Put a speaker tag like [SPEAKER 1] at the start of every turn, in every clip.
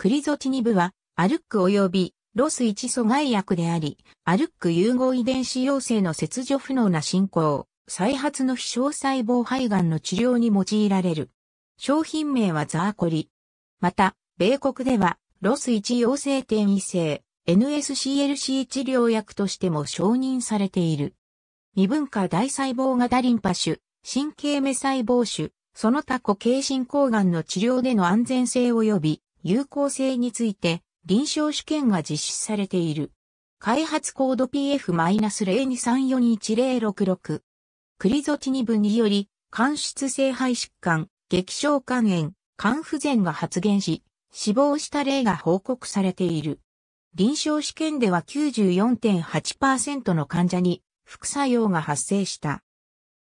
[SPEAKER 1] クリゾチニブは、アルック及びロス1阻害薬であり、アルック融合遺伝子陽性の切除不能な進行、再発の非小細胞肺がんの治療に用いられる。商品名はザーコリ。また、米国では、ロス1陽性転移性、NSCLC 治療薬としても承認されている。未分化大細胞型リンパ種、神経目細胞種、その他固形進行がんの治療での安全性及び有効性について臨床試験が実施されている。開発コード PF-0234210666。クリゾチニブにより、間質性肺疾患、激症肝炎、肝不全が発現し、死亡した例が報告されている。臨床試験では94.8%の患者に副作用が発生した。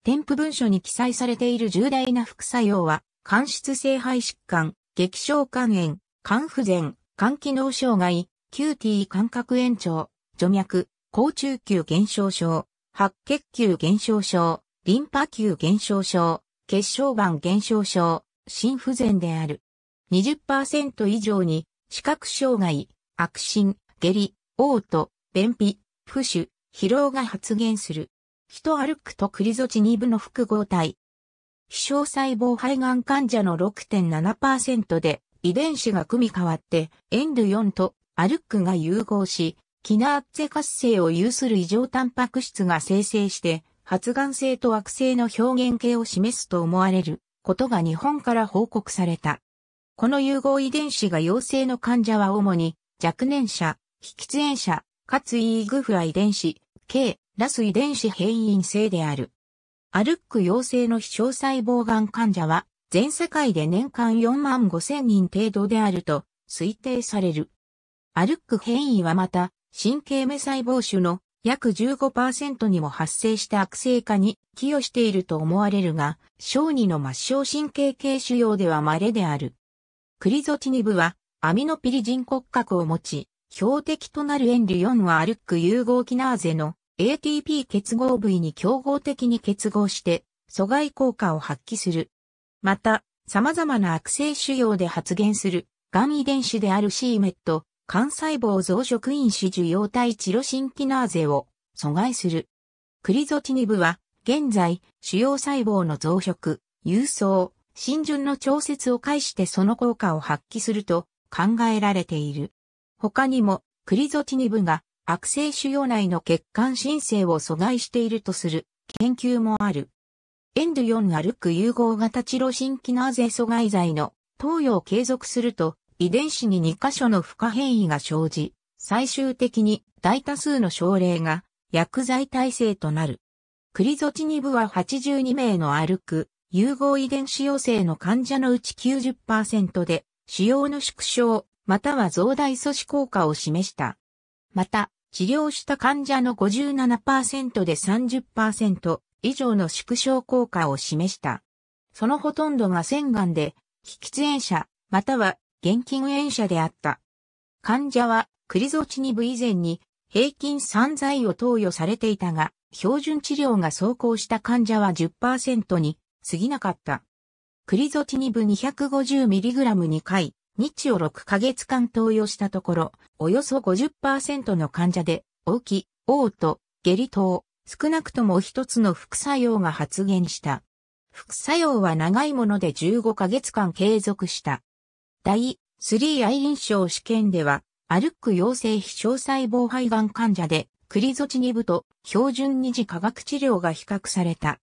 [SPEAKER 1] 添付文書に記載されている重大な副作用は、間質性肺疾患、激症肝炎、肝不全、肝機能障害、QT 感覚延長、除脈、高中球減少症、白血球減少症、リンパ球減少症、血小板減少症、心不全である。20%以上に、視覚障害、悪心、下痢、嘔吐、便秘、不腫、疲労が発現する。人歩くとクリゾチニブの複合体。飛翔細胞肺がん患者の6.7%で、遺伝子が組み変わって、エンド4とアルックが融合し、キナーッツェ活性を有する異常タンパク質が生成して、発がん性と悪性の表現形を示すと思われることが日本から報告された。この融合遺伝子が陽性の患者は主に若年者、非喫煙者、かつ E グフラ遺伝子、K、ラス遺伝子変異性である。アルック陽性の非小細胞がん患者は全世界で年間4万5千人程度であると推定される。アルック変異はまた、神経目細胞種の約15%にも発生した悪性化に寄与していると思われるが、小児の末梢神経系腫瘍では稀である。クリゾチニブはアミノピリジン骨格を持ち、標的となる塩類4はアルック融合キナーゼの ATP 結合部位に競合的に結合して、阻害効果を発揮する。また、様々な悪性腫瘍で発現する、がん遺伝子である c ット肝細胞増殖因子受容体チロシンキナーゼを阻害する。クリゾチニブは、現在、腫瘍細胞の増殖、郵送、浸潤の調節を介してその効果を発揮すると考えられている。他にも、クリゾチニブが悪性腫瘍内の血管新生を阻害しているとする研究もある。エンド4歩く融合型チロシンキナーゼ阻害剤の投与を継続すると遺伝子に2箇所の不可変異が生じ、最終的に大多数の症例が薬剤耐性となる。クリゾチニブは82名の歩く融合遺伝子陽性の患者のうち90%で使用の縮小または増大阻止効果を示した。また、治療した患者の57%で30%、以上の縮小効果を示した。そのほとんどが洗顔で、非喫煙者、または現金炎者であった。患者はクリゾチニブ以前に平均散剤を投与されていたが、標準治療が走行した患者は10%に過ぎなかった。クリゾチニブ 250mg 2回、日を6ヶ月間投与したところ、およそ50%の患者で、大き、嘔吐、下痢等、少なくとも一つの副作用が発現した。副作用は長いもので15ヶ月間継続した。第3愛臨床試験では、アルック陽性非小細胞肺がん患者で、クリゾチニブと標準二次化学治療が比較された。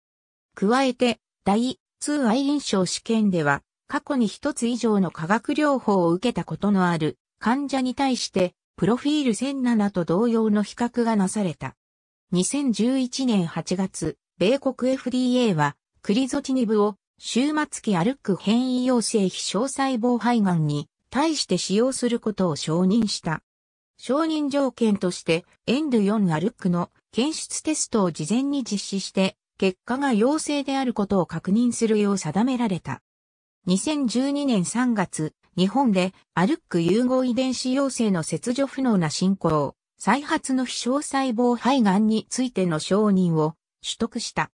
[SPEAKER 1] 加えて、第2愛臨床試験では、過去に一つ以上の化学療法を受けたことのある患者に対して、プロフィール1007と同様の比較がなされた。2011年8月、米国 FDA は、クリゾチニブを、終末期アルック変異陽性非小細胞肺がんに対して使用することを承認した。承認条件として、エンド4アルックの検出テストを事前に実施して、結果が陽性であることを確認するよう定められた。2012年3月、日本でアルック融合遺伝子陽性の切除不能な進行、再発の飛翔細胞肺がんについての承認を取得した。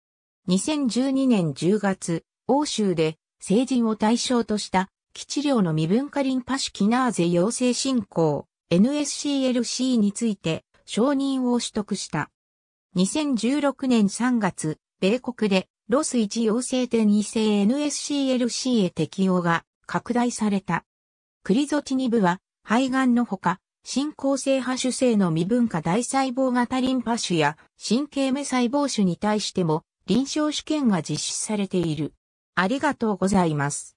[SPEAKER 1] 2012年10月、欧州で成人を対象とした基治療の未分化リンパシキナーゼ陽性進行 NSCLC について承認を取得した。2016年3月、米国でロス1陽性点異性 NSCLC へ適用が拡大された。クリゾチニブは肺がんのほか進行性派種性の未分化大細胞型リンパ種や神経目細胞種に対しても臨床試験が実施されている。ありがとうございます。